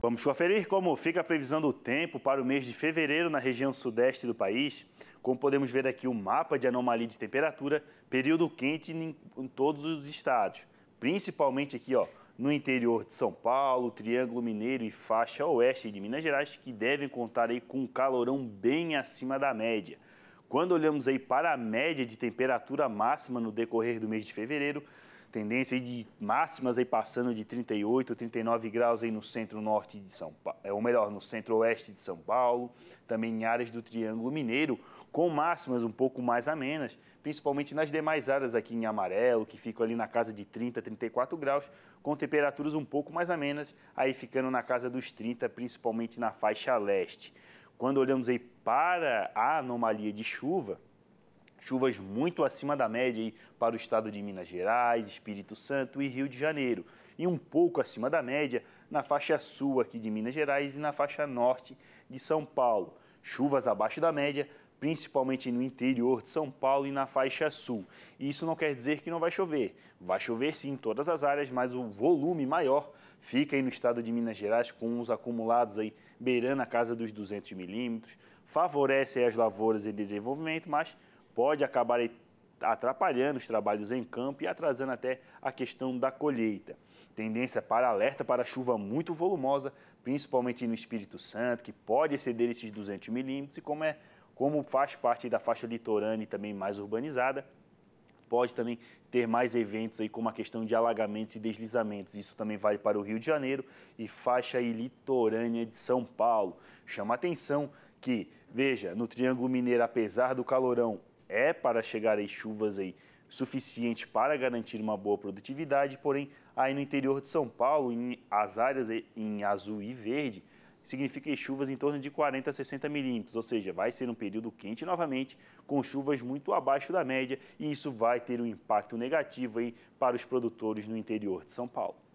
Vamos conferir como fica a previsão do tempo para o mês de fevereiro na região sudeste do país. Como podemos ver aqui o mapa de anomalia de temperatura, período quente em, em todos os estados, principalmente aqui ó, no interior de São Paulo, Triângulo Mineiro e faixa oeste de Minas Gerais, que devem contar aí com um calorão bem acima da média. Quando olhamos aí para a média de temperatura máxima no decorrer do mês de fevereiro, tendência de máximas aí passando de 38, 39 graus aí no centro-norte de São Paulo, é, ou melhor, no centro-oeste de São Paulo, também em áreas do Triângulo Mineiro, com máximas um pouco mais amenas, principalmente nas demais áreas aqui em amarelo, que ficam ali na casa de 30, 34 graus, com temperaturas um pouco mais amenas, aí ficando na casa dos 30, principalmente na faixa leste. Quando olhamos aí para a anomalia de chuva, chuvas muito acima da média aí para o estado de Minas Gerais, Espírito Santo e Rio de Janeiro, e um pouco acima da média na faixa sul aqui de Minas Gerais e na faixa norte de São Paulo. Chuvas abaixo da média, principalmente no interior de São Paulo e na faixa sul. E isso não quer dizer que não vai chover. Vai chover sim em todas as áreas, mas o volume maior fica aí no estado de Minas Gerais com os acumulados aí beirando a casa dos 200 milímetros. Favorece as lavouras em desenvolvimento, mas pode acabar atrapalhando os trabalhos em campo e atrasando até a questão da colheita. Tendência para alerta para chuva muito volumosa, principalmente no Espírito Santo, que pode exceder esses 200 milímetros e como, é, como faz parte da faixa litorânea e também mais urbanizada, pode também ter mais eventos aí como a questão de alagamentos e deslizamentos. Isso também vale para o Rio de Janeiro e faixa litorânea de São Paulo. Chama atenção que, veja, no Triângulo Mineiro, apesar do calorão, é para chegar em chuvas aí suficiente para garantir uma boa produtividade, porém aí no interior de São Paulo, em, as áreas em azul e verde, significa chuvas em torno de 40 a 60 milímetros, ou seja, vai ser um período quente novamente, com chuvas muito abaixo da média, e isso vai ter um impacto negativo aí para os produtores no interior de São Paulo.